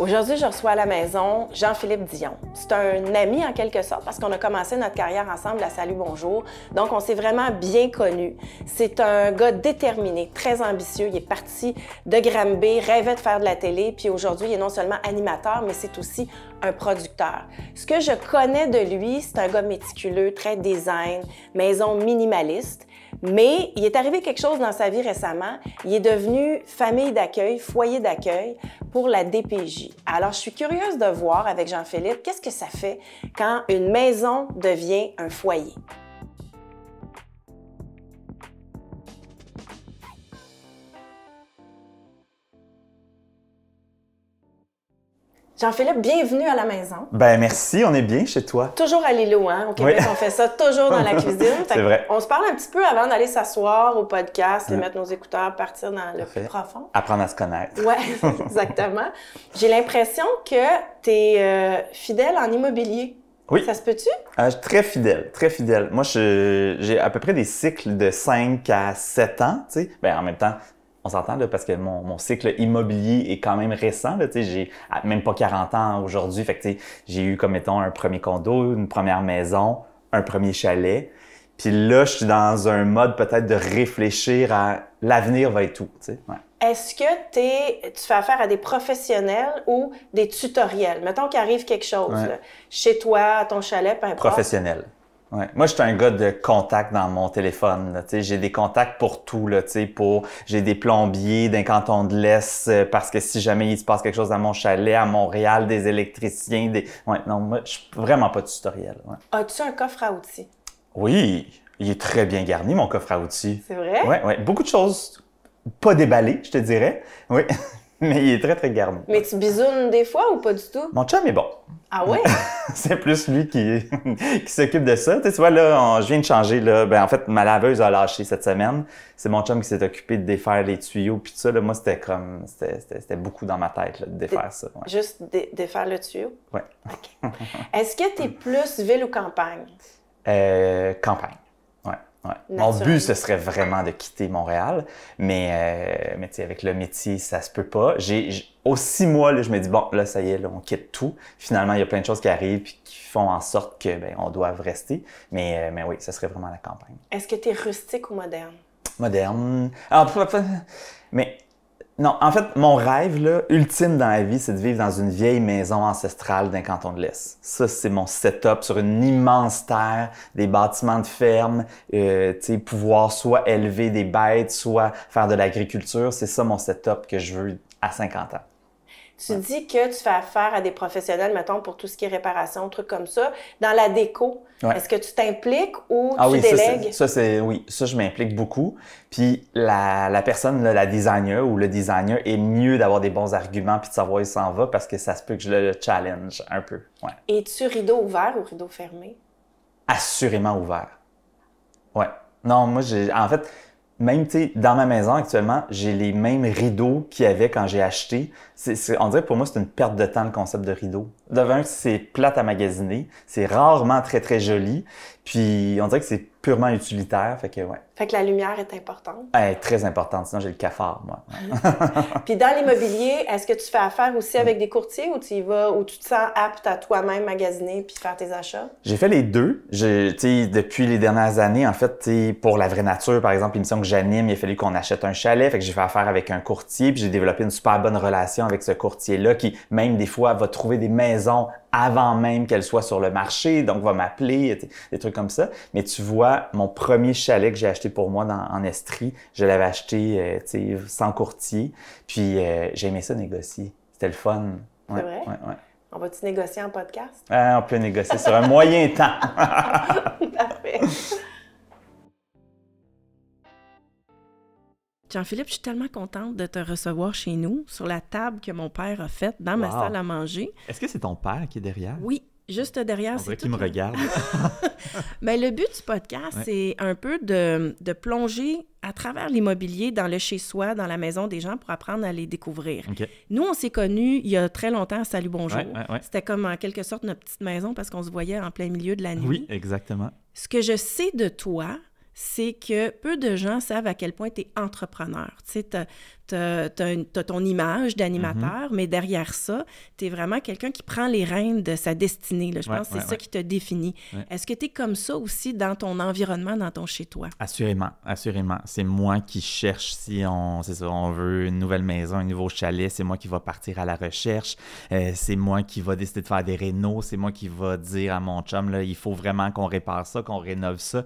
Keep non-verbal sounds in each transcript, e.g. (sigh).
Aujourd'hui, je reçois à la maison Jean-Philippe Dion. C'est un ami en quelque sorte parce qu'on a commencé notre carrière ensemble à Salut Bonjour. Donc, on s'est vraiment bien connus. C'est un gars déterminé, très ambitieux. Il est parti de Granby, rêvait de faire de la télé. Puis aujourd'hui, il est non seulement animateur, mais c'est aussi un producteur. Ce que je connais de lui, c'est un gars méticuleux, très design, maison minimaliste. Mais il est arrivé quelque chose dans sa vie récemment. Il est devenu famille d'accueil, foyer d'accueil pour la DPJ. Alors, je suis curieuse de voir avec Jean-Philippe qu'est-ce que ça fait quand une maison devient un foyer. Jean-Philippe, bienvenue à la maison. Ben merci, on est bien chez toi. Toujours à l'îlot, hein? Au Québec, on fait ça toujours dans la (laughs) cuisine. c'est vrai. On se parle un petit peu avant d'aller s'asseoir au podcast, et mm. mettre nos écouteurs, partir dans le profond. Apprendre à se connaître. Oui, (laughs) exactement. J'ai l'impression que tu es euh, fidèle en immobilier. Oui. Ça se peut-tu? Ah, très fidèle, très fidèle. Moi, j'ai à peu près des cycles de 5 à 7 ans, tu sais. Ben, en même temps, on s'entend parce que mon, mon, cycle immobilier est quand même récent. Là, j'ai ah, même pas 40 ans aujourd'hui. Fait j'ai eu comme mettons un premier condo, une première maison, un premier chalet. Puis là, je suis dans un mode peut-être de réfléchir à l'avenir va être tout. Ouais. Est-ce que tu fais affaire à des professionnels ou des tutoriels? Mettons qu'arrive quelque chose chez toi, à ton chalet, peu importe. Professionnel. Moi, je suis un gars de contact dans mon téléphone. J'ai des contacts pour tout. Là, pour J'ai des plombiers d'un canton de l'Est euh, parce que si jamais il se passe quelque chose à mon chalet, à Montréal, des électriciens, des. Ouais, non, moi, je suis vraiment pas de tutoriel. As-tu un coffre à outils? Oui. Il est très bien garni, mon coffre à outils. C'est vrai? Oui, ouais. beaucoup de choses pas déballées, je te dirais. Oui. (laughs) (laughs) mais il est très, très garni. Mais tu bisounes des fois ou pas du tout? Mon chum est bon. Ah ouais? (laughs) c'est plus lui qui, (laughs) qui s'occupe de ça. Tu, sais, vois, là, je viens de changer. Là, ben, en fait, ma laveuse a lâché cette semaine. C'est mon chum qui s'est occupé de défaire les tuyaux. Puis tout ça, moi, c'était comme. C'était beaucoup dans ma tête de défaire ça. Juste défaire le tuyau? Oui. OK. Est-ce que tu es plus ville ou campagne? Euh, campagne. Mon but, ce serait vraiment de quitter Montréal, mais, euh, avec le métier, ça se peut pas. J'ai Aussi, moi, là, je me dis, bon, là, ça y est, là, on quitte tout. Finalement, il y a plein de choses qui arrivent et qui font en sorte que ben, on doit rester. Mais, euh, mais oui, ce serait vraiment la campagne. Est-ce que tu es rustique ou moderne? Moderne. Alors, ah, mais non, en fait, mon rêve là, ultime dans la vie, c'est de vivre dans une vieille maison ancestrale d'un canton de l'Est. Ça, c'est mon setup sur une immense terre, des bâtiments de ferme, euh, pouvoir soit élever des bêtes, soit faire de l'agriculture. C'est ça mon setup que je veux à 50 ans. Tu dis que tu fais affaire à des professionnels, mettons, pour tout ce qui est réparation, trucs comme ça. Dans la déco, est-ce que tu t'impliques ou tu ah délègues? Ça, c'est oui, ça, je m'implique beaucoup. Puis la, personne, la designer ou le designer, est mieux d'avoir des bons arguments puis de savoir où il s'en va parce que ça se peut que je le challenge un peu. Ouais. Es-tu rideau ouvert ou rideau fermé? Assurément ouvert. Ouais. Non, moi, j'ai. En fait, même, tu sais, dans ma maison actuellement, j'ai les mêmes rideaux qu'il y avait quand j'ai acheté. c'est on dirait pour moi, c'est une perte de temps le concept de rideau. Devant, c'est plate à magasiner, c'est rarement très très joli, puis on dirait que c'est purement utilitaire, fait que ouais. Fait que la lumière est importante. Elle est très importante, sinon j'ai le cafard, moi. (laughs) Puis dans l'immobilier, est-ce que tu fais affaire aussi avec des courtiers ou tu vas, ou tu te sens apte à toi-même magasiner puis faire tes achats? J'ai fait les deux. Depuis les dernières années, en fait, pour La Vraie Nature, par exemple, l'émission que j'anime, il a fallu qu'on achète un chalet. Fait que j'ai fait affaire avec un courtier puis j'ai développé une super bonne relation avec ce courtier-là qui, même des fois, va trouver des maisons avant même qu'elles soient sur le marché, donc va m'appeler, des trucs comme ça. Mais tu vois, mon premier chalet que j'ai acheté pour moi en Estrie. Je l'avais acheté euh, sans courtier. Puis euh, j'aimais ça négocier. C'était le fun. C'est vrai? On va-tu négocier en podcast? Euh, on peut négocier sur un moyen (laughs) temps. Jean-Philippe, je suis tellement contente de te recevoir chez nous, sur la table que mon père a faite dans ma salle à manger. Est-ce que c'est ton père qui est derrière? Oui, juste derrière. c'est dirait qu'il me hein. regarde. Mais (laughs) ben, le but du podcast, c'est un peu de, plonger à travers l'immobilier, dans le chez-soi, dans la maison des gens pour apprendre à les découvrir. Nous, on s'est connus il y a très longtemps à Salut Bonjour. C'était comme en quelque sorte notre petite maison parce qu'on se voyait en plein milieu de la nuit. Oui, exactement. Ce que je sais de toi, c'est que peu de gens savent à quel point tu es entrepreneur. Tu sais, tu as, ton image d'animateur, mhm. mais derrière ça, tu es vraiment quelqu'un qui prend les rênes de sa destinée. Là. Je pense que c'est ça qui te définit. Est-ce que tu es comme ça aussi dans ton environnement, dans ton chez-toi? Assurément, assurément. C'est moi qui cherche si on, on veut une nouvelle maison, un nouveau chalet. C'est moi qui va partir à la recherche. Euh, c'est moi qui va décider de faire des rénaux. C'est moi qui va dire à mon chum, là, il faut vraiment qu'on répare ça, qu'on rénove ça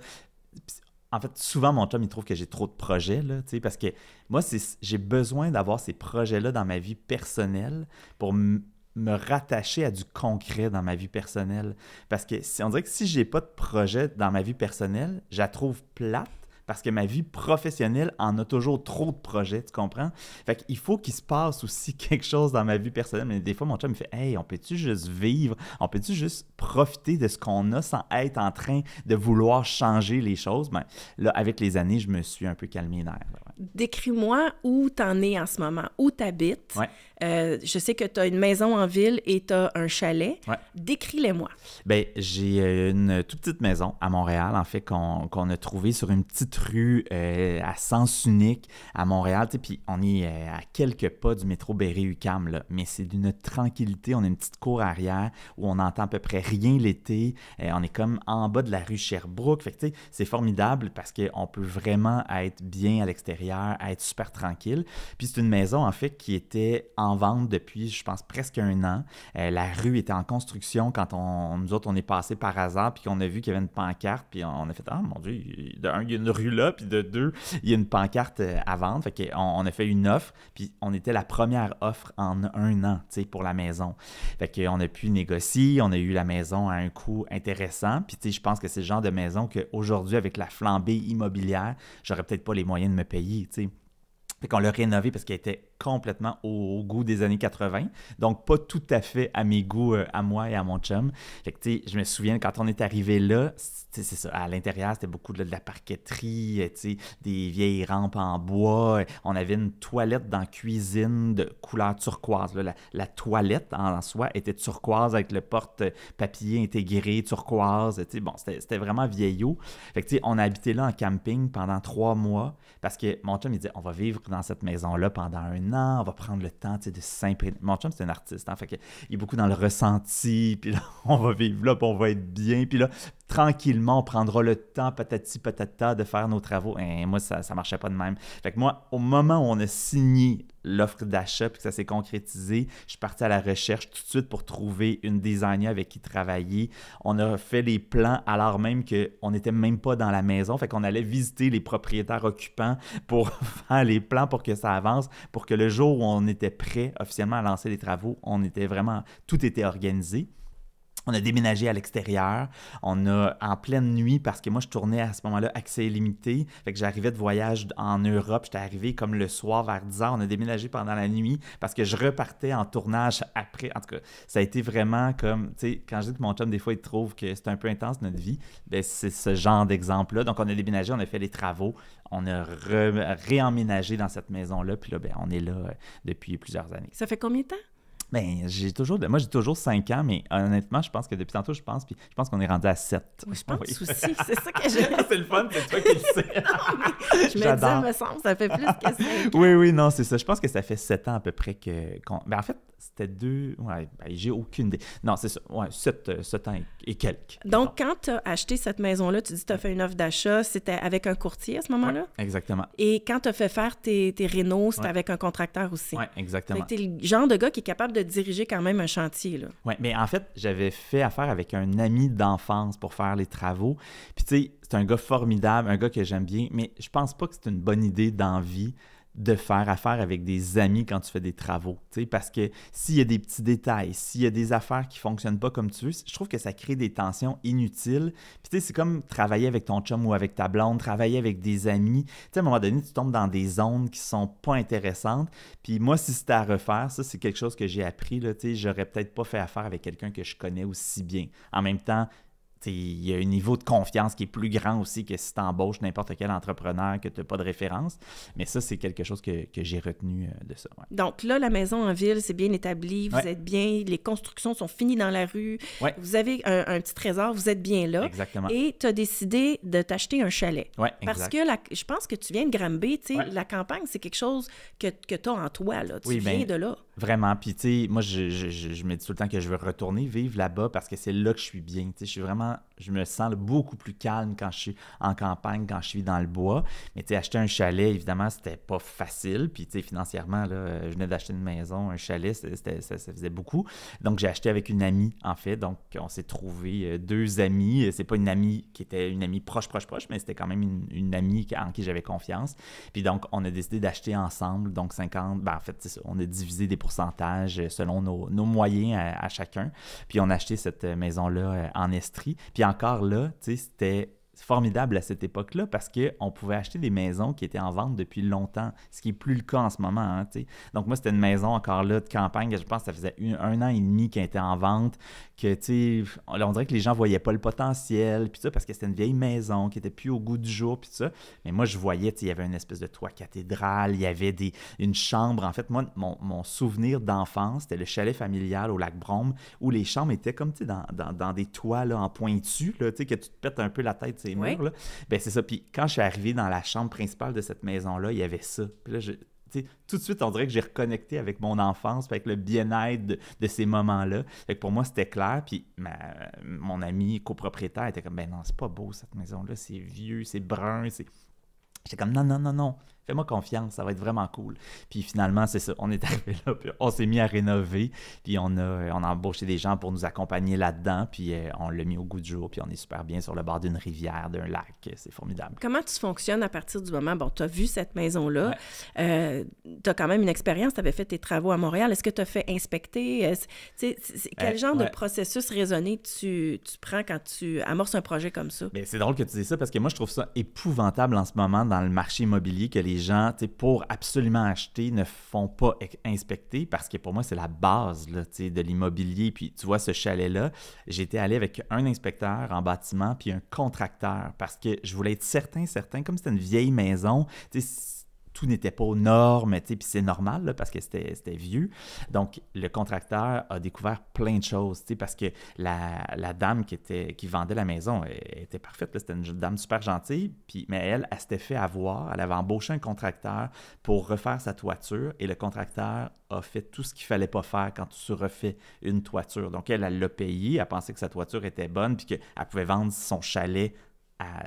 en fait, souvent, mon chum, il trouve que j'ai trop de projets, là, parce que moi, j'ai besoin d'avoir ces projets-là dans ma vie personnelle pour me rattacher à du concret dans ma vie personnelle. Parce que si on dirait que si j'ai pas de projet dans ma vie personnelle, je la trouve plate parce que ma vie professionnelle en a toujours trop de projets, tu comprends? Fait qu'il faut qu'il se passe aussi (laughs) quelque chose dans ma vie personnelle. Mais des fois, mon chat me fait Hey, on peut-tu juste vivre? On peut-tu juste profiter de ce qu'on a sans être en train de vouloir changer les choses? Ben, là, avec les années, je me suis un peu calmé d'air. Décris-moi où t'en es en ce moment, où t'habites. Ouais. Euh, je sais que tu as une maison en ville et tu as un chalet. Décris-les-moi. Ben j'ai euh, une toute petite maison à Montréal, en fait, qu'on a trouvée sur une petite rue euh, à sens unique à Montréal. Puis on est euh, à quelques pas du métro Berry-UQAM, mais c'est d'une tranquillité. On a une petite cour arrière où on n'entend à peu près rien l'été. Euh, on est comme en bas de la rue Sherbrooke. Fait c'est formidable parce qu'on peut vraiment être bien à l'extérieur, être super tranquille. Puis c'est une maison, en fait, qui était en vente depuis, je pense, presque un an. la rue était en construction quand on, nous autres, on est passé par hasard, puis qu'on a vu qu'il y avait une pancarte, puis on, a fait Ah mon Dieu, il y a une rue là Puis de deux, il y a une pancarte euh, à vendre. Fait on, on, a fait une offre. Puis on était la première offre en un an, tu sais, pour la maison. Fait a pu négocier. On a eu la maison à un coût intéressant. Puis, tu sais, je pense que c'est le genre de maison qu'aujourd'hui, avec la flambée immobilière, j'aurais peut-être pas les moyens de me payer, tu sais. Fait qu'on l'a rénové parce qu'elle était complètement au, goût des années 80. Donc, pas tout à fait à mes goûts, euh, à moi et à mon chum. je me souviens, quand on est arrivé là, c'est à l'intérieur, c'était beaucoup de la parqueterie, euh, des vieilles rampes en bois. On avait une toilette dans cuisine de couleur turquoise. La, toilette en, soi était turquoise avec le porte-papier intégré turquoise. Bon, c'était vraiment vieillot. on a habité là en camping pendant trois mois parce que mon chum, il on va vivre dans cette maison-là pendant un an on va prendre le temps de s'imprimer Mon chum, c'est un artiste, en hein, fait il est beaucoup dans le ressenti, puis là, (laughs) on va vivre là, puis on va être bien, puis là, tranquillement, on prendra le temps, patati patata, de faire nos travaux. Et eh, moi, ça ne marchait pas de même. Fait que moi, au moment où on a signé l'offre d'achat puis que ça s'est concrétisé, je suis parti à la recherche tout de suite pour trouver une designer avec qui travailler. On a fait les plans alors même qu'on n'était même pas dans la maison. Fait qu'on allait visiter les propriétaires occupants pour (laughs) faire les plans pour que ça avance, pour que le jour où on était prêt officiellement à lancer les travaux, on était vraiment, tout était organisé. On a déménagé à l'extérieur. On a, en pleine nuit, parce que moi, je tournais à ce moment-là accès illimité. Fait que j'arrivais de voyage en Europe. J'étais arrivé comme le soir vers 10 h On a déménagé pendant la nuit parce que je repartais en tournage après. En tout cas, ça a été vraiment comme, tu sais, quand je dis que mon chum, des fois, il trouve que c'est un peu intense notre vie, ben, c'est ce genre d'exemple-là. Donc, on a déménagé, on a fait les travaux, on a réemménagé dans cette maison-là. Puis là, ben, on est là euh, depuis plusieurs années. Ça fait combien de temps? Ben, j'ai toujours. Ben, moi, j'ai toujours 5 ans, mais honnêtement, je pense que depuis tantôt, je pense, puis je pense qu'on est rendu à 7. Oui, je pense aussi. C'est ça que (laughs) j'aime. c'est le fun, c'est toi qui le sais. (laughs) non, mais je me dis, me semble, ça fait plus que 5 ans. Oui, oui, non, c'est ça. Je pense que ça fait 7 ans à peu près que. ben, en fait, c'était deux. Ouais, ben, j'ai aucune idée. Non, c'est ça. Ouais, 7, euh, ans et, quelques. Donc, quand tu as acheté cette maison-là, tu dis que tu as fait une offre d'achat, c'était avec un courtier à ce moment-là? exactement. Et quand tu as fait faire tes, tes rénaux, c'était avec un contracteur aussi. Oui, exactement. Tu le genre de gars qui est capable de diriger quand même un chantier. Oui, mais en fait, j'avais fait affaire avec un ami d'enfance pour faire les travaux. Puis tu sais, c'est un gars formidable, un gars que j'aime bien, mais je pense pas que c'est une bonne idée d'envie de faire affaire avec des amis quand tu fais des travaux. Parce que s'il y a des petits détails, s'il y a des affaires qui ne fonctionnent pas comme tu veux, je trouve que ça crée des tensions inutiles. Puis c'est comme travailler avec ton chum ou avec ta blonde, travailler avec des amis. à un moment donné, tu tombes dans des zones qui sont pas intéressantes. Puis moi, si c'était à refaire, ça, c'est quelque chose que j'ai appris. Je j'aurais peut-être pas fait affaire avec quelqu'un que je connais aussi bien. En même temps, il y a un niveau de confiance qui est plus grand aussi que si tu embauches n'importe quel entrepreneur que tu n'as pas de référence. Mais ça, c'est quelque chose que, que j'ai retenu euh, de ça. Donc là, la maison en ville, c'est bien établi, vous êtes bien, les constructions sont finies dans la rue, vous avez un, petit trésor, vous êtes bien là. Exactement. Et tu as décidé de t'acheter un chalet. Parce que je pense que tu viens de Granby, la campagne, c'est quelque chose que, que tu as en toi, là. tu viens ben, de là. Vraiment. Puis, tu sais, moi, je, je, je, je, me dis tout le temps que je veux retourner vivre là-bas parce que c'est là que je suis bien. je suis vraiment je me sens beaucoup plus calme quand je suis en campagne, quand je suis dans le bois. Mais tu sais, acheter un chalet, évidemment, c'était pas facile. Puis tu sais, financièrement, là, je venais d'acheter une maison, un chalet, c'était, ça, faisait beaucoup. Donc j'ai acheté avec une amie, en fait. Donc on s'est trouvé euh, deux amis. Euh, c'est pas une amie qui était une amie proche, proche, proche, mais c'était quand même une, amie en qui j'avais confiance. Puis donc on a décidé d'acheter ensemble, donc 50, ben, en fait, on a divisé des pourcentages euh, selon nos, moyens à, chacun. Puis on a acheté cette maison-là en Estrie. Puis encore là, tu sais, c'était formidable à cette époque-là parce qu'on pouvait acheter des maisons qui étaient en vente depuis longtemps, ce qui n'est plus le cas en ce moment. Hein, Donc moi, c'était une maison encore là de campagne je pense que ça faisait un an et demi qu'elle était en vente, que on, dirait que les gens ne voyaient pas le potentiel, puis ça, parce que c'était une vieille maison qui n'était plus au goût du jour, puis Mais moi, je voyais, il y avait une espèce de toit cathédrale, il y avait des, une chambre. En fait, moi, mon, souvenir d'enfance, c'était le chalet familial au lac Brome, où les chambres étaient comme dans, dans, des toits en pointu, là, que tu te pètes un peu la tête ben, c'est ça. Puis quand je suis arrivé dans la chambre principale de cette maison-là, il y avait ça. Puis là, je, tout de suite, on dirait que j'ai reconnecté avec mon enfance, avec le bien-être de, ces moments-là. pour moi, c'était clair. Puis mon ami copropriétaire était comme, ben non, c'est pas beau cette maison-là, c'est vieux, c'est brun, c'est... J'étais comme, non, non, non, non, fais-moi confiance, ça va être vraiment cool. Puis finalement, c'est ça, on est (laughs) arrivé là, puis on s'est mis à rénover, puis on a, on a embauché des gens pour nous accompagner là-dedans, puis euh, on l'a mis au goût du jour, puis on est super bien sur le bord d'une rivière, d'un lac, c'est formidable. Comment tu fonctionnes à partir du moment, bon, tu as vu cette maison-là, euh, tu as quand même une expérience, tu avais fait tes travaux à Montréal, est-ce que tu as fait inspecter, euh, sais, quel genre de processus raisonné tu, tu, prends quand tu amorces un projet comme ça? Ben, c'est drôle que tu dises ça, parce que moi, je trouve ça épouvantable en ce moment dans le marché immobilier que les les gens, pour absolument acheter, ne font pas inspecter parce que pour moi, c'est la base là, de l'immobilier. Puis tu vois, ce chalet-là, j'étais allé avec un inspecteur en bâtiment puis un contracteur parce que je voulais être certain, certain, comme c'était une vieille maison, tu sais, tout n'était pas aux normes, puis c'est normal parce que c'était vieux. Donc, le contracteur a découvert plein de choses, parce que la, dame qui, était, qui vendait la maison était parfaite. C'était une dame super gentille, mais elle, elle, s'était fait avoir. Elle avait embauché un contracteur pour refaire sa toiture et le contracteur a fait tout ce qu'il fallait pas faire quand tu refais une toiture. Donc, elle, elle l'a payé, elle pensé que sa toiture était bonne, puis qu'elle pouvait vendre son chalet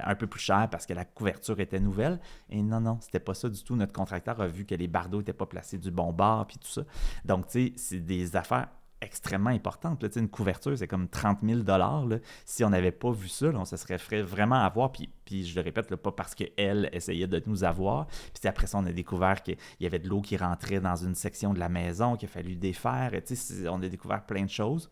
un peu plus cher parce que la couverture était nouvelle. Et non, non, c'était pas ça du tout. Notre contracteur a vu que les bardeaux n'étaient pas placés du bon bord, puis tout ça. Donc, tu sais, c'est des affaires extrêmement importantes Là, une couverture, c'est comme 30 000 dollars Si on n'avait pas vu ça, on se serait fait vraiment avoir. Puis, puis je le répète, pas parce qu'elle essayait de nous avoir. Puis après ça, on a découvert qu'il y avait de l'eau qui rentrait dans une section de la maison, qu'il a fallu défaire. Et, on a découvert plein de choses.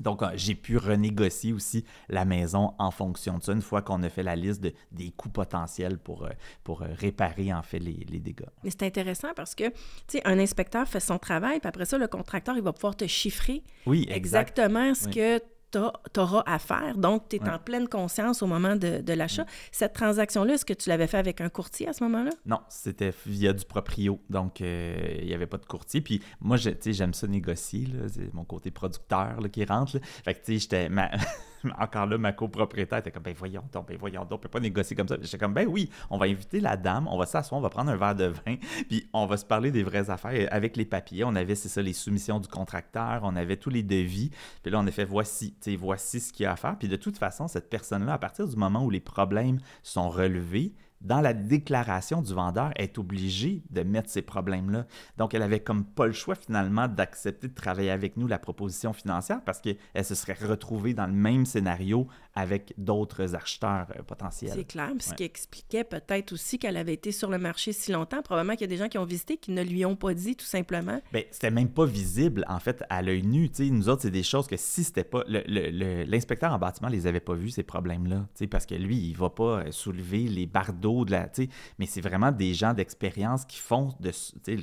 Donc, euh, j'ai pu renégocier aussi la maison en fonction de ça, une fois qu'on a fait la liste des coûts potentiels pour, euh, pour euh, réparer, en fait, les, dégâts. Mais c'est intéressant parce que, tu sais, un inspecteur fait son travail, puis après ça, le contracteur, il va pouvoir te chiffrer oui, exactement ce que tu auras à faire. Donc, tu es en pleine conscience au moment de, l'achat. Cette transaction-là, est-ce que tu l'avais fait avec un courtier à ce moment-là? Non, c'était via du proprio. Donc, euh, il n'y avait pas de courtier. Puis moi, sais, tu j'aime ça négocier. C'est mon côté producteur qui rentre. Fait que, tu sais, j'étais... (laughs) (laughs) Encore là, ma copropriétaire était comme, ben voyons donc, ben voyons donc, on peut pas négocier comme ça. J'étais comme, ben oui, on va inviter la dame, on va s'asseoir, on va prendre un verre de vin, (laughs) puis on va se parler des vraies affaires. Avec les papiers, on avait, c'est ça, les soumissions du contracteur, on avait tous les devis, puis là, on a fait, voici, tu voici ce qu'il y a à faire. Puis de toute façon, cette personne-là, à partir du moment où les problèmes sont relevés, dans la déclaration du vendeur, est obligée de mettre ces problèmes-là. Donc, elle avait comme pas le choix finalement d'accepter de travailler avec nous la proposition financière parce qu'elle se serait retrouvée dans le même scénario avec d'autres acheteurs euh, potentiels. C'est clair, ce qui expliquait peut-être aussi qu'elle avait été sur le marché si longtemps, probablement qu'il y a des gens qui ont visité qui ne lui ont pas dit tout simplement. Bien, c'était même pas visible en fait à l'œil nu. nous autres, c'est des choses que si c'était pas. L'inspecteur en bâtiment les avait pas vus, ces problèmes-là, parce que lui, il va pas euh, soulever les bardeaux de la. Mais c'est vraiment des gens d'expérience qui font de,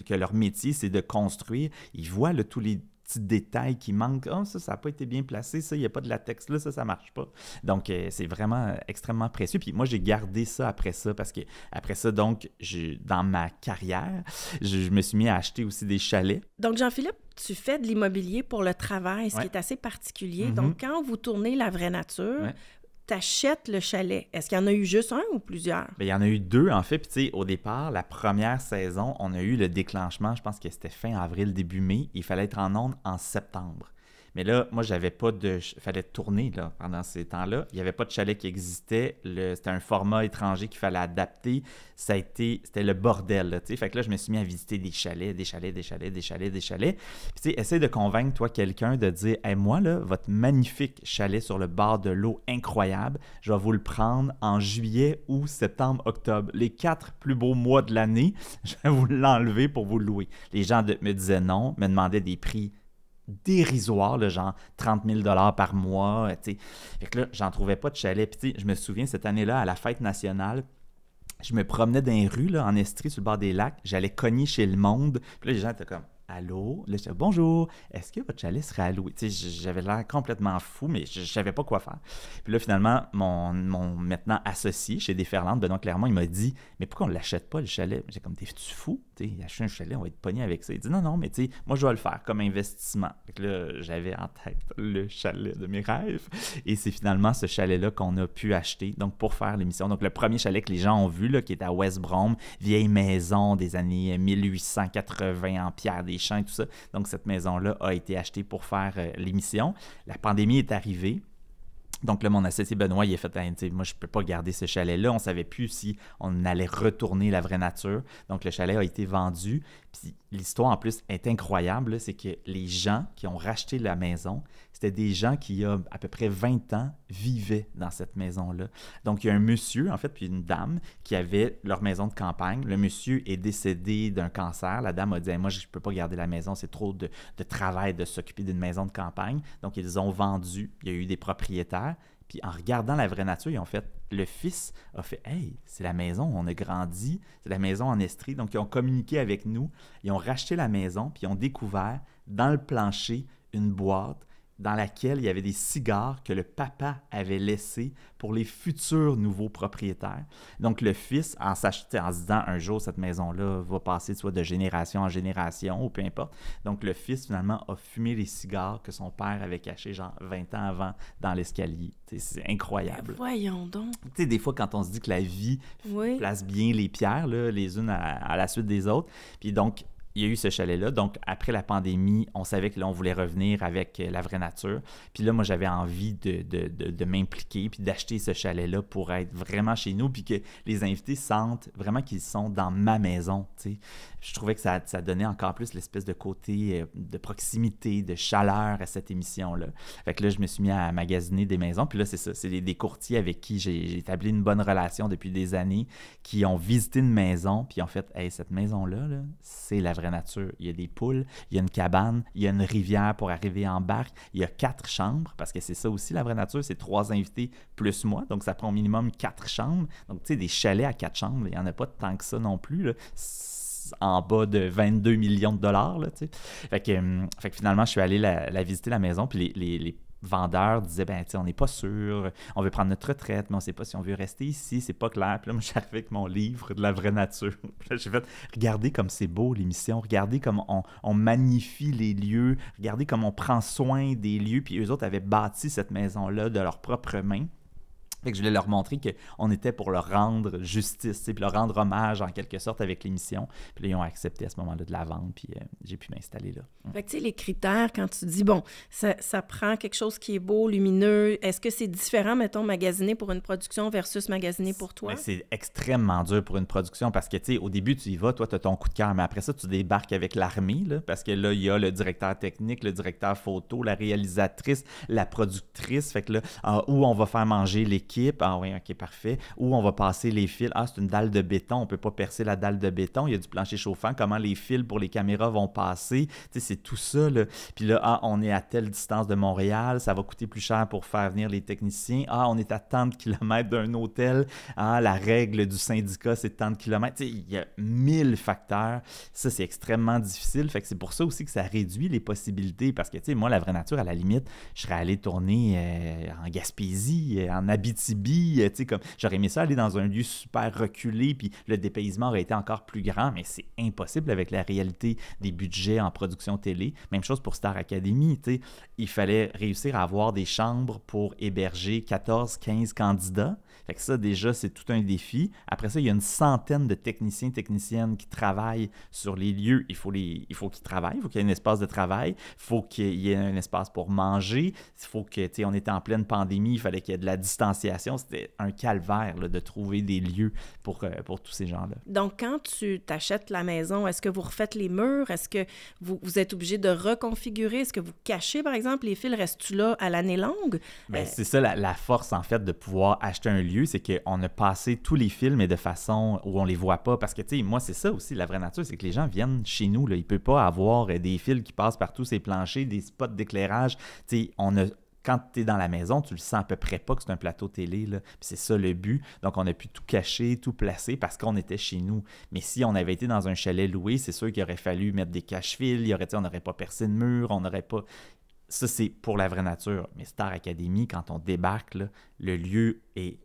que leur métier, c'est de construire. Ils voient le, tous les petit qui manque, ah, ça, ça n'a pas été bien placé, ça, il n'y a pas de latex là, ça, ça ne marche pas. Donc, euh, c'est vraiment euh, extrêmement précieux. Puis moi, j'ai gardé ça après ça parce que après ça, donc, dans ma carrière, je, me suis mis à acheter aussi des chalets. Donc, Jean-Philippe, tu fais de l'immobilier pour le travail, ce qui est assez particulier. Mm-hmm. Donc, quand vous tournez la vraie nature, t'achètes le chalet. Est-ce qu'il y en a eu juste un ou plusieurs? Ben, il y en a eu deux, en fait. Puis, au départ, la première saison, on a eu le déclenchement, je pense que c'était fin avril, début mai. Il fallait être en onde en septembre. Mais là, moi, j'avais pas de. fallait tourner là, pendant ces temps-là. Il n'y avait pas de chalet qui existait. C'était un format étranger qu'il fallait adapter. Ça a été. C'était le bordel. fait que là, je me suis mis à visiter des chalets, des chalets, des chalets, des chalets, des chalets. Puis, tu de convaincre, toi, quelqu'un de dire hey, Moi, là, votre magnifique chalet sur le bord de l'eau incroyable, je vais vous le prendre en juillet ou septembre, octobre. Les quatre plus beaux mois de l'année, (laughs) je vais vous l'enlever pour vous louer. Les gens me disaient non, me demandaient des prix dérisoire, le genre 30 000 par mois. Euh, fait que là, j'en trouvais pas de chalet. Puis je me souviens, cette année-là, à la fête nationale, je me promenais dans les rues, là, en Estrie, sur le bord des lacs. J'allais cogner chez le monde. Puis là, les gens étaient comme Allô? Là, Bonjour, est-ce que votre chalet serait alloué? Tu j'avais l'air complètement fou, mais je, savais pas quoi faire. Puis là, finalement, mon, mon maintenant associé chez Desferlandes, Benoît clairement il m'a dit Mais pourquoi on l'achète pas le chalet? J'ai comme des tu fou? a acheter un chalet, on va être pogné avec ça. Il dit, non, non, mais tu sais, moi, je vais le faire comme investissement. là, j'avais en tête le chalet de mes rêves. Et c'est finalement ce chalet-là qu'on a pu acheter, donc pour faire l'émission. Donc, le premier chalet que les gens ont vu, là, qui est à West Brom, vieille maison des années 1880 en pierre des champs et tout ça. Donc, cette maison-là a été achetée pour faire euh, l'émission. La pandémie est arrivée. Donc là, mon associé Benoît, il a fait, ben, moi, je peux pas garder ce chalet-là. On savait plus si on allait retourner la vraie nature. Donc le chalet a été vendu. Puis l'histoire en plus est incroyable, c'est que les gens qui ont racheté la maison, c'était des gens qui, il y a à peu près 20 ans, vivaient dans cette maison-là. Donc, il y a un monsieur, en fait, puis une dame qui avait leur maison de campagne. Le monsieur est décédé d'un cancer. La dame a dit, moi, je ne peux pas garder la maison, c'est trop de, de travail de s'occuper d'une maison de campagne. Donc, ils ont vendu. Il y a eu des propriétaires. Puis en regardant la vraie nature, ils ont fait le fils a fait Hey, c'est la maison on a grandi, c'est la maison en Estrie. Donc, ils ont communiqué avec nous, ils ont racheté la maison, puis ils ont découvert dans le plancher une boîte dans laquelle il y avait des cigares que le papa avait laissés pour les futurs nouveaux propriétaires. Donc le fils, en, en se disant un jour cette maison-là va passer de génération en génération ou peu importe, donc le fils finalement a fumé les cigares que son père avait cachés genre 20 ans avant dans l'escalier. C'est incroyable. voyons donc. Tu des fois quand on se dit que la vie place bien les pierres les unes à la suite des autres, puis donc il y a eu ce chalet-là. Donc, après la pandémie, on savait que là, on voulait revenir avec euh, la vraie nature. Puis là, moi, j'avais envie de, m'impliquer puis d'acheter ce chalet-là pour être vraiment chez nous puis que les invités sentent vraiment qu'ils sont dans ma maison, tu sais je trouvais que ça, donnait encore plus l'espèce de côté euh, de proximité, de chaleur à cette émission-là. Fait que là, je me suis mis à magasiner des maisons. Puis là, c'est ça, c'est des, courtiers avec qui j'ai établi une bonne relation depuis des années, qui ont visité une maison, puis en fait Hey, cette maison-là, -là, c'est la vraie nature. Il y a des poules, il y a une cabane, il y a une rivière pour arriver en barque, il y a quatre chambres, parce que c'est ça aussi la vraie nature, c'est trois invités plus moi, donc ça prend au minimum quatre chambres. Donc, tu sais, des chalets à quatre chambres, il n'y en a pas tant que ça non plus. Là en bas de 22 millions de dollars. Là, hum, fait, que, finalement, je suis allé la, visiter, la maison, puis les, vendeurs disaient ben on n'est pas sûr, on veut prendre notre retraite, mais on ne sait pas si on veut rester ici, c'est pas clair. Puis là, moi, (laughs) avec mon livre de la vraie nature. j'ai fait regardez comme c'est beau l'émission, regardez comme on, magnifie les lieux, regardez comme on prend soin des lieux. Puis eux autres avaient bâti cette maison-là de leurs propres mains que je voulais leur montrer qu'on était pour leur rendre justice, puis leur rendre hommage en quelque sorte avec l'émission. Puis ils ont accepté à ce moment-là de la vendre, puis euh, j'ai pu m'installer là. Mm. Fait que tu sais, les critères, quand tu dis, bon, ça, prend quelque chose qui est beau, lumineux, est-ce que c'est différent, mettons, magasiner pour une production versus magasiner pour toi? C'est extrêmement dur pour une production parce que, tu sais, au début, tu y vas, toi, tu as ton coup de cœur, mais après ça, tu débarques avec l'armée, parce que là, il y a le directeur technique, le directeur photo, la réalisatrice, la productrice. Fait que là, ah, où on va faire manger les équipe. Ah oui, ok, parfait. où on va passer les fils. Ah, c'est une dalle de béton, on ne peut pas percer la dalle de béton. Il y a du plancher chauffant. Comment les fils pour les caméras vont passer? c'est tout ça. Puis là, ah, on est à telle distance de Montréal, ça va coûter plus cher pour faire venir les techniciens. Ah, on est à tant de kilomètres d'un hôtel. Ah, la règle du syndicat, c'est tant de kilomètres. il y a mille facteurs. Ça, c'est extrêmement difficile. Fait que c'est pour ça aussi que ça réduit les possibilités. Parce que, tu sais, moi, la vraie nature, à la limite, je serais allé tourner euh, en Gaspésie, euh, en Abitibi Abitibi, euh, tu comme j'aurais aimé ça aller dans un lieu super reculé, puis le dépaysement aurait été encore plus grand, mais c'est impossible avec la réalité des budgets en production télé. Même chose pour Star Academy, tu il fallait réussir à avoir des chambres pour héberger 14, 15 candidats. Fait que ça, déjà, c'est tout un défi. Après ça, il y a une centaine de techniciens et techniciennes qui travaillent sur les lieux. Il faut, les, il faut qu'ils travaillent, il faut qu'il y ait un espace de travail, il faut qu'il y ait un espace pour manger, il faut que, tu sais, on était en pleine pandémie, il fallait qu'il y ait de la distanciation. C'était un calvaire de trouver des lieux pour, euh, pour tous ces gens-là. Donc, quand tu t'achètes la maison, est-ce que vous refaites les murs? Est-ce que vous, vous êtes obligé de reconfigurer? Est-ce que vous cachez, par exemple, les fils? Restes-tu là à l'année longue? mais ben, euh, C'est ça la, la force, en fait, de pouvoir acheter un lieu c'est c'est qu'on a passé tous les films et de façon où on les voit pas. Parce que, tu sais, moi, c'est ça aussi, la vraie nature, c'est que les gens viennent chez nous. Là. ne peut pas avoir euh, des fils qui passent par tous ces planchers, des spots d'éclairage. Tu sais, on a, quand tu es dans la maison, tu le sens à peu près pas que c'est un plateau télé. c'est ça le but. Donc, on a pu tout cacher, tout placer parce qu'on était chez nous. Mais si on avait été dans un chalet loué, c'est sûr qu'il aurait fallu mettre des cache-fils, il aurait, on n'aurait pas percé de mur, on n'aurait pas. Ça, c'est pour la vraie nature. Mais Star Academy, quand on débarque, le lieu est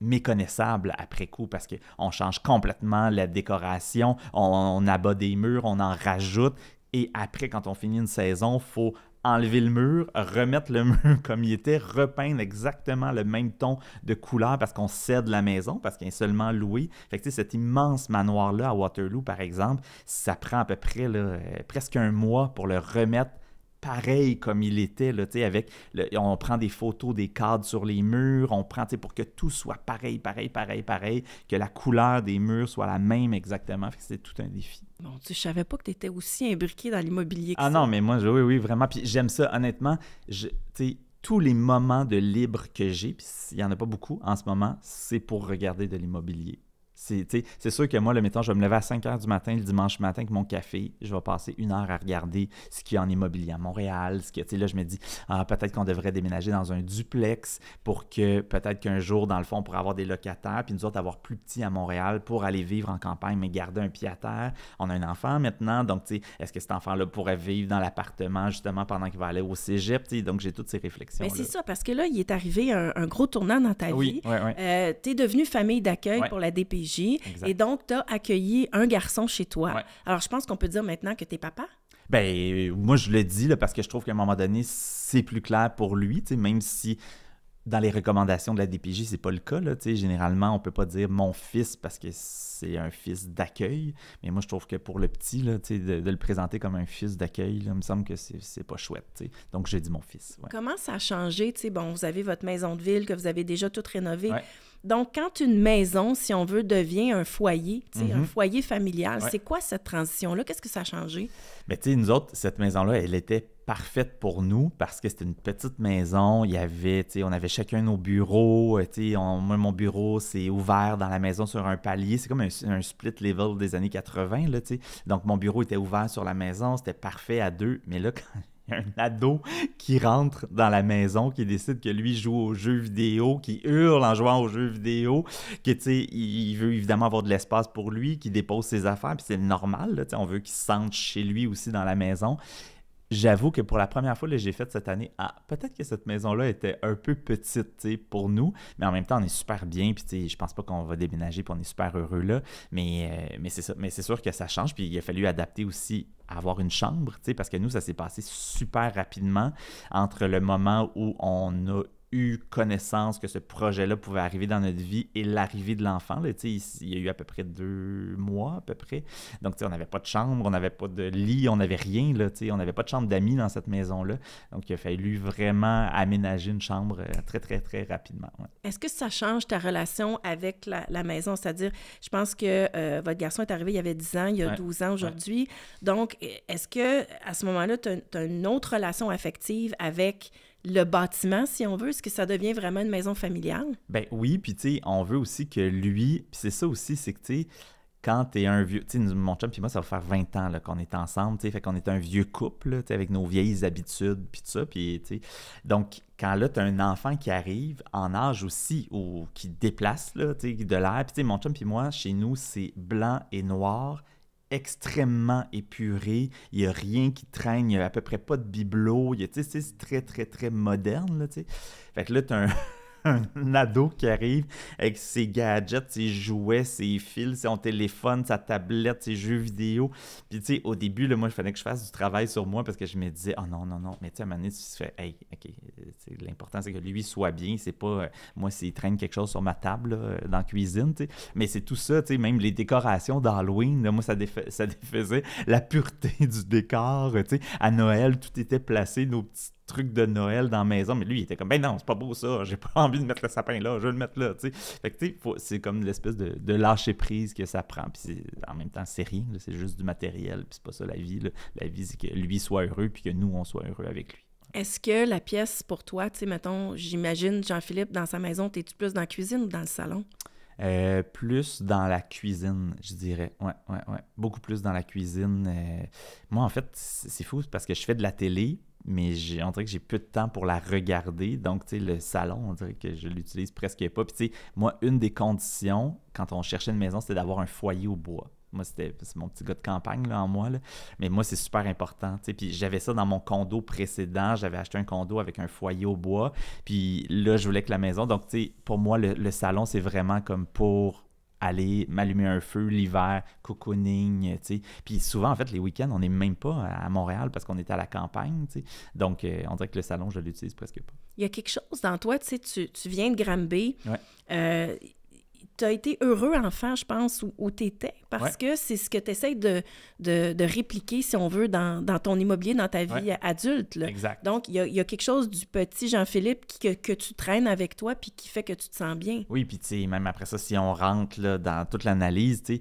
méconnaissable après coup parce qu'on change complètement la décoration, on, abat des murs, on en rajoute. Et après, quand on finit une saison, faut enlever le mur, remettre le (laughs) mur comme il était, repeindre exactement le même ton de couleur parce qu'on cède la maison, parce qu'il est seulement loué. Fait que, cet immense manoir-là à Waterloo, par exemple, ça prend à peu près euh, presque un mois pour le remettre pareil comme il était, là, avec on prend des photos des cadres sur les murs, on prend pour que tout soit pareil, pareil, pareil, pareil, que la couleur des murs soit la même exactement. C'est tout un défi. Bon, tu savais pas que tu étais aussi imbriqué dans l'immobilier Ah non, mais moi, oui, oui, vraiment. Puis j'aime ça, honnêtement. tous les moments de libre que j'ai, il n'y en a pas beaucoup en ce moment, c'est pour regarder de l'immobilier. C'est sûr que moi, le matin je vais me lever à 5 h du matin le dimanche matin avec mon café. Je vais passer une heure à regarder ce qu'il y a en immobilier à Montréal. Ce là, je me dis, ah, peut-être qu'on devrait déménager dans un duplex pour que peut-être qu'un jour, dans le fond, on pourra avoir des locataires, puis nous autres avoir plus petit à Montréal pour aller vivre en campagne, mais garder un pied à terre. On a un enfant maintenant, donc est-ce que cet enfant-là pourrait vivre dans l'appartement justement pendant qu'il va aller au cégep? Donc j'ai toutes ces réflexions. Mais c'est ça, parce que là, il est arrivé un, gros tournant dans ta vie. oui oui. Euh, tu es devenue famille d'accueil pour la DPJ. Et donc, tu as accueilli un garçon chez toi. Alors, je pense qu'on peut dire maintenant que tu es papa. Ben, moi, je le dis parce que je trouve qu'à un moment donné, c'est plus clair pour lui, même si dans les recommandations de la DPJ, c'est pas le cas. généralement, on peut pas dire mon fils parce que c'est un fils d'accueil. Mais moi, je trouve que pour le petit, là, de, de le présenter comme un fils d'accueil, il me semble que c'est pas chouette. Donc, j'ai dit « mon fils. Comment ça a changé? bon, vous avez votre maison de ville que vous avez déjà toute rénovée. Donc, quand une maison, si on veut, devient un foyer, un mm-hmm. foyer familial, c'est quoi cette transition-là? Qu'est-ce que ça a changé? Mais ben, tu sais, nous autres, cette maison-là, elle était parfaite pour nous parce que c'était une petite maison. Il y avait, on avait chacun nos bureaux. Euh, moi, mon bureau, c'est ouvert dans la maison sur un palier. C'est comme un, split level des années 80. Là, Donc, mon bureau était ouvert sur la maison. C'était parfait à deux. Mais là, (laughs) quand il y a un ado qui rentre dans la maison, qui décide que lui joue aux jeux vidéo, qui hurle en jouant aux jeux vidéo, que tu il veut évidemment avoir de l'espace pour lui, qui dépose ses affaires, puis c'est normal, sais on veut qu'il se sente chez lui aussi dans la maison j'avoue que pour la première fois, que j'ai fait cette année, ah, peut-être que cette maison-là était un peu petite pour nous, mais en même temps, on est super bien. Puis je pense pas qu'on va déménager, puis on est super heureux là. Mais, euh, c'est Mais c'est sûr que ça change. Puis il a fallu adapter aussi à avoir une chambre, parce que nous, ça s'est passé super rapidement entre le moment où on a eu connaissance que ce projet-là pouvait arriver dans notre vie et l'arrivée de l'enfant. Il, il y a eu à peu près deux mois, à peu près. Donc, on n'avait pas de chambre, on n'avait pas de lit, on n'avait rien. Là, on n'avait pas de chambre d'amis dans cette maison-là. Donc, il a fallu vraiment aménager une chambre euh, très, très, très rapidement. Est-ce que ça change ta relation avec la, maison? C'est-à-dire, je pense que euh, votre garçon est arrivé il y avait 10 ans, il y a 12 ans aujourd'hui. Donc, est-ce que à ce moment-là, tu as une autre relation affective avec le bâtiment, si on veut? Est-ce que ça devient vraiment une maison familiale? Ben oui, puis tu sais, on veut aussi que lui, puis c'est ça aussi, c'est que tu sais, quand t'es un vieux, tu sais, mon chum puis moi, ça va faire 20 ans qu'on est ensemble, tu sais, fait qu'on est un vieux couple, avec nos vieilles habitudes, puis tout ça, puis tu sais, donc quand là, t'as un enfant qui arrive en âge aussi, ou qui déplace, là, tu sais, de l'air, puis tu sais, mon chum puis moi, chez nous, c'est blanc et noir, extrêmement épuré. Il n'y a rien qui traîne, il n'y a à peu près pas de bibelot. C'est très, très, très moderne. fait que là, t'as un. (laughs) (laughs) un ado qui arrive avec ses gadgets, ses jouets, ses fils, son téléphone, sa tablette, ses jeux vidéo. Puis tu sais, au début, là, moi, je fallait que je fasse du travail sur moi parce que je me disais, oh non, non, non. Mais tu sais, à un moment donné, tu te fais, hey, OK, euh, l'important, c'est que lui soit bien. C'est pas, euh, moi, s'il traîne quelque chose sur ma table, euh, dans la cuisine, tu sais. Mais c'est tout ça, tu sais, même les décorations d'Halloween, moi, ça, ça défaisait la pureté (laughs) du décor, tu sais. À Noël, tout était placé, nos petits truc de Noël dans la maison. Mais lui, il était comme, ben non, c'est pas beau ça, j'ai pas (laughs) envie de mettre le sapin là, je veux le mettre là, tu sais. Fait que, tu sais, c'est comme l'espèce de, de lâcher prise que ça prend. Puis en même temps, c'est rien, c'est juste du matériel, puis c'est pas ça la vie. La vie, c'est que lui soit heureux, puis que nous, on soit heureux avec lui. Est-ce que la pièce pour toi, tu sais, mettons, j'imagine Jean-Philippe dans sa maison, t'es-tu plus dans la cuisine ou dans le salon? Euh, plus dans la cuisine, je dirais. Ouais, ouais, ouais. Beaucoup plus dans la cuisine. Euh, moi, en fait, c'est fou parce que je fais de la télé, mais j'ai, on dirait que j'ai peu de temps pour la regarder. Donc, tu sais, le salon, on dirait que je l'utilise presque pas. Puis, tu sais, moi, une des conditions quand on cherchait une maison, c'était d'avoir un foyer au bois. Moi, c'était mon petit gars de campagne là, en moi. Là. Mais moi, c'est super important. sais. Puis j'avais ça dans mon condo précédent. J'avais acheté un condo avec un foyer au bois. Puis là, je voulais que la maison. Donc, pour moi, le, salon, c'est vraiment comme pour aller m'allumer un feu l'hiver, cocooning, tu sais. Puis souvent, en fait, les week-ends, on n'est même pas à Montréal parce qu'on est à la campagne, tu sais. Donc, euh, on dirait que le salon, je l'utilise presque pas. Il y a quelque chose dans toi, tu sais, tu, viens de Granby. Ouais. Euh, tu as été heureux enfant, je pense, où, tu étais, parce que c'est ce que tu essaies de, de, répliquer, si on veut, dans, ton immobilier, dans ta vie adulte. Exact. Donc, il y a, quelque chose du petit Jean-Philippe que, tu traînes avec toi, puis qui fait que tu te sens bien. Oui, puis même après ça, si on rentre dans toute l'analyse, tu sais,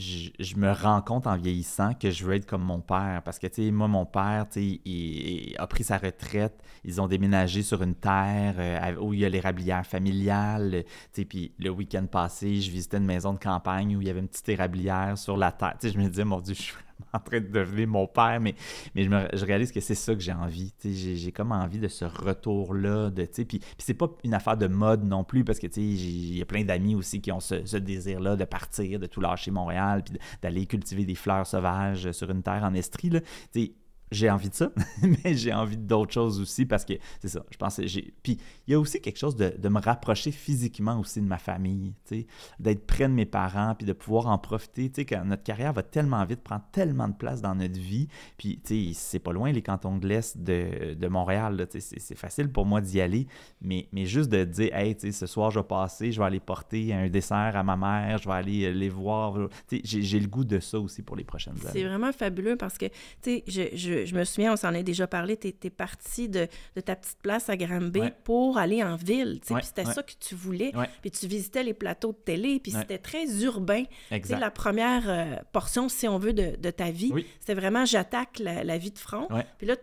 je, me rends compte en vieillissant que je veux être comme mon père. Parce que, tu sais, moi, mon père, tu sais, il, a pris sa retraite. Ils ont déménagé sur une terre euh, où il y a l'érablière familiale. Tu sais, puis le week-end passé, je visitais une maison de campagne où il y avait une petite érablière sur la terre. Tu sais, je me disais, mon Dieu, je suis (laughs) en train de devenir mon père, mais, mais je, réalise que c'est ça que j'ai envie. J'ai comme envie de ce retour-là. Puis, puis c'est pas une affaire de mode non plus, parce que il y a plein d'amis aussi qui ont ce, désir-là de partir, de tout lâcher Montréal, puis d'aller cultiver des fleurs sauvages sur une terre en Estrie j'ai envie de ça, (laughs) mais j'ai envie d'autres choses aussi parce que c'est ça, je pense j'ai. Puis il y a aussi quelque chose de, de, me rapprocher physiquement aussi de ma famille, d'être près de mes parents, puis de pouvoir en profiter. Quand notre carrière va tellement vite, prend tellement de place dans notre vie, puis c'est pas loin les cantons de l'Est de, Montréal, c'est facile pour moi d'y aller, mais, mais juste de dire, hey, ce soir je vais passer, je vais aller porter un dessert à ma mère, je vais aller euh, les voir. J'ai le goût de ça aussi pour les prochaines années. C'est vraiment fabuleux parce que, tu sais, je je me souviens, on s'en est déjà parlé, tu étais parti de, ta petite place à Granby pour aller en ville. puis c'était ça que tu voulais. Puis tu visitais les plateaux de télé, puis c'était très urbain. C'est la première euh, portion, si on veut, de, ta vie. c'est C'était vraiment j'attaque la, la, vie de front. Puis là,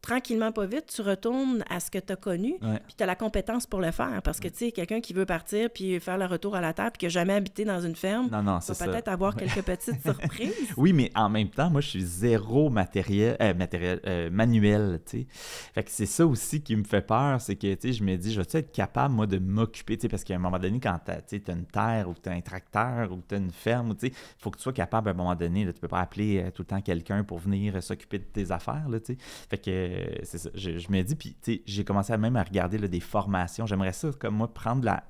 tranquillement, pas vite, tu retournes à ce que tu as connu, puis tu as la compétence pour le faire. Parce que, tu sais, quelqu'un qui veut partir, puis faire le retour à la terre, puis qui n'a jamais habité dans une ferme, non, va peut-être avoir quelques petites (laughs) surprises. oui, mais en même temps, moi, je suis zéro matériel, euh, matériel euh, manuel, tu sais. Fait que c'est ça aussi qui me fait peur, c'est que, tu sais, je me dis, je vais être capable, moi, de m'occuper, tu sais, parce qu'à un moment donné, quand tu as une terre ou tu as un tracteur ou tu as une ferme, tu sais, il faut que tu sois capable, à un moment donné, là, tu peux pas appeler euh, tout le temps quelqu'un pour venir s'occuper de tes affaires, tu sais. Fait que euh, je, me dis, puis j'ai commencé à même à regarder des formations. J'aimerais ça, comme moi, prendre la,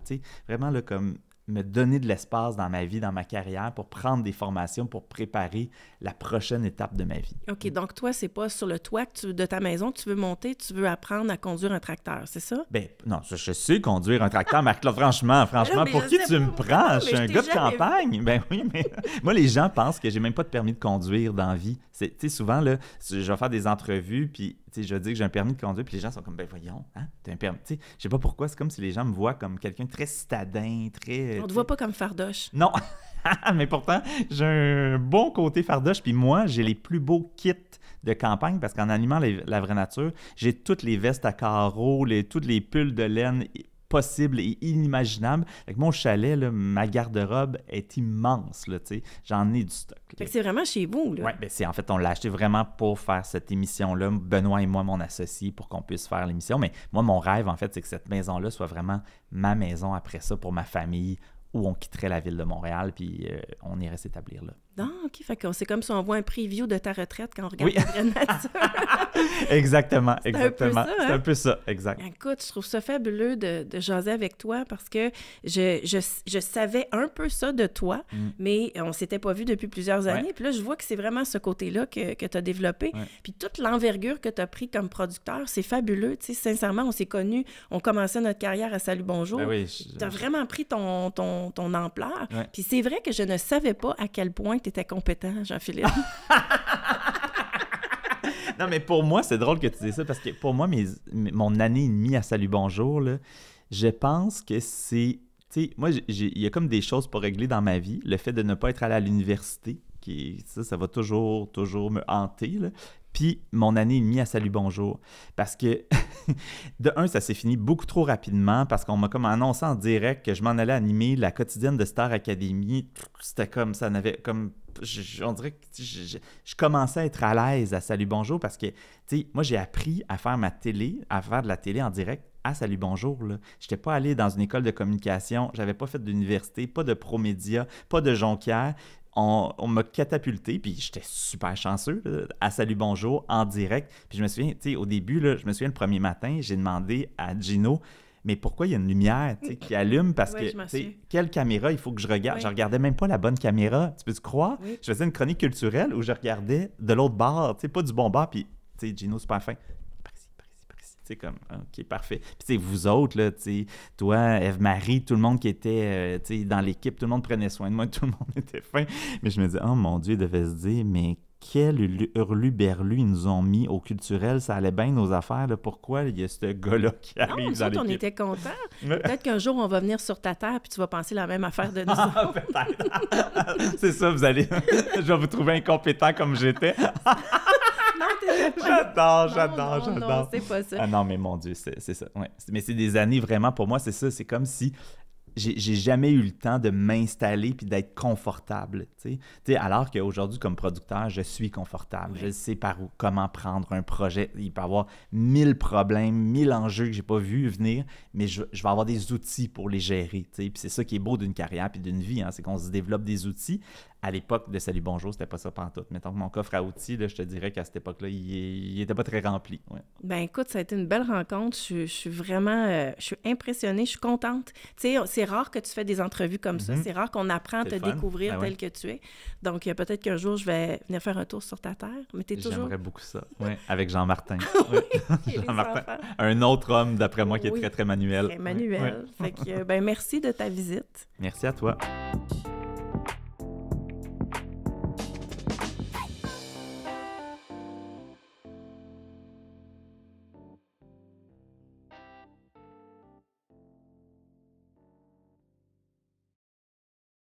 vraiment le comme me donner de l'espace dans ma vie, dans ma carrière pour prendre des formations, pour préparer la prochaine étape de ma vie. OK, donc toi, c'est pas sur le toit de ta maison que tu veux monter, tu veux apprendre à conduire un tracteur, c'est ça? Ben non, je, sais conduire un tracteur, marc là, franchement, (laughs) franchement, pour qui tu me prends? je suis un gars de campagne. (laughs) Ben oui, mais moi, les gens pensent que j'ai même pas de permis de conduire dans la vie. Tu sais, souvent, là, je vais faire des entrevues, puis je dis que j'ai un permis de conduire, puis les gens sont comme, ben voyons, hein, as un permis. Je sais pas pourquoi, c'est comme si les gens me voient comme quelqu'un très citadin, très... On te voit pas comme fardoche. Non! (laughs) (laughs) mais pourtant, j'ai un bon côté fardoche. Puis moi, j'ai les plus beaux kits de campagne parce qu'en animant la vraie nature, j'ai toutes les vestes à carreaux, les, toutes les pulls de laine possibles et inimaginables. Avec mon chalet, ma garde-robe est immense. J'en ai du stock. c'est vraiment chez vous. Oui, ben en fait, on l'a acheté vraiment pour faire cette émission-là. Benoît et moi, mon associé, pour qu'on puisse faire l'émission. Mais moi, mon rêve, en fait, c'est que cette maison-là soit vraiment ma maison après ça pour ma famille où on quitterait la ville de Montréal, puis euh, on irait s'établir là. Non, ah, Fait que c'est comme si on voit un preview de ta retraite quand on regarde exactement, exactement. C'est un, peu ça, exact. Écoute, je trouve ça fabuleux de, de jaser avec toi parce que je, je, je, savais un peu ça de toi, mm. mais on s'était pas vu depuis plusieurs années. Puis là, je vois que c'est vraiment ce côté-là que, que tu as développé. Puis toute l'envergure que tu as pris comme producteur, c'est fabuleux. Tu sais, sincèrement, on s'est connus, on commençait notre carrière à Salut Bonjour. Ben tu as vraiment pris ton, ton, ton ampleur. Puis c'est vrai que je ne savais pas à quel point tu compétent, Jean-Philippe. (laughs) non, mais pour moi, c'est drôle que tu dises ça parce que pour moi, mon année et demie à Salut Bonjour, je pense que c'est. Tu sais, moi, il y a comme des choses pour régler dans ma vie. Le fait de ne pas être allé à l'université, qui, ça, ça va toujours, toujours me hanter. Là puis mon année et demie à Salut Bonjour. Parce que, (laughs) de un, ça s'est fini beaucoup trop rapidement parce qu'on m'a comme annoncé en direct que je m'en allais animer la quotidienne de Star Academy. C'était comme ça, n'avait comme. on dirait que je, commençais à être à l'aise à Salut Bonjour parce que, tu sais, moi j'ai appris à faire ma télé, à faire de la télé en direct à « salut, bonjour. Je n'étais pas allé dans une école de communication, j'avais pas fait d'université, pas de promédia, pas de jonquière on, m'a catapulté, puis j'étais super chanceux, à Salut Bonjour, en direct. Puis je me souviens, tu au début, je me souviens le premier matin, j'ai demandé à Gino, mais pourquoi il y a une lumière qui allume parce tu que quelle caméra il faut que je regarde. Je regardais même pas la bonne caméra. Tu peux te croire? Je faisais une chronique culturelle où je regardais de l'autre bord, pas du bon bord, puis Gino pas fin. C'est comme, ah, OK, parfait. Puis, vous autres, là, toi, Eve-Marie, tout le monde qui était euh, dans l'équipe, tout le monde prenait soin de moi, (laughs) tout le monde était fin. Mais je me dis, oh mon Dieu, il devait se dire, mais quel hurlu-berlu ils nous ont mis au culturel, ça allait bien nos affaires, pourquoi il y a ce gars-là qui arrive non, nous dans on était contents. (laughs) Peut-être qu'un jour, on va venir sur ta terre, puis tu vas penser la même affaire de nous ah, (laughs) C'est ça, vous allez... Je vais vous trouver incompétent comme j'étais non, J'adore, j'adore, j'adore. c'est pas ça. Ah non, mais mon Dieu, c'est ça. Mais c'est des années vraiment, pour moi, c'est ça. C'est comme si j'ai jamais eu le temps de m'installer puis d'être confortable. tu sais. alors qu'aujourd'hui, comme producteur, je suis confortable. Je sais par où, comment prendre un projet. Il peut y avoir mille problèmes, mille enjeux que j'ai pas vu venir, mais je, vais avoir des outils pour les gérer. Puis c'est ça qui est beau d'une carrière puis d'une vie, hein, c'est qu'on se développe des outils à l'époque de Salut Bonjour, c'était pas ça pantoute. Mettons que mon coffre à outils, je te dirais qu'à cette époque-là, il n'était pas très rempli. Ben écoute, ça a été une belle rencontre. Je, suis vraiment euh, je suis impressionnée, je suis contente. Tu sais, c'est rare que tu fais des entrevues comme ça. Mhm. C'est rare qu'on apprend à te découvrir ben tel que tu es. Donc peut-être qu'un jour, je vais venir faire un tour sur ta terre. Mais toujours. J'aimerais beaucoup ça. Ouais, avec Jean-Martin. (laughs) (laughs) Un autre homme, d'après moi, qui est très, très manuel. Très manuel. Euh, ben, merci de ta visite. Merci à toi.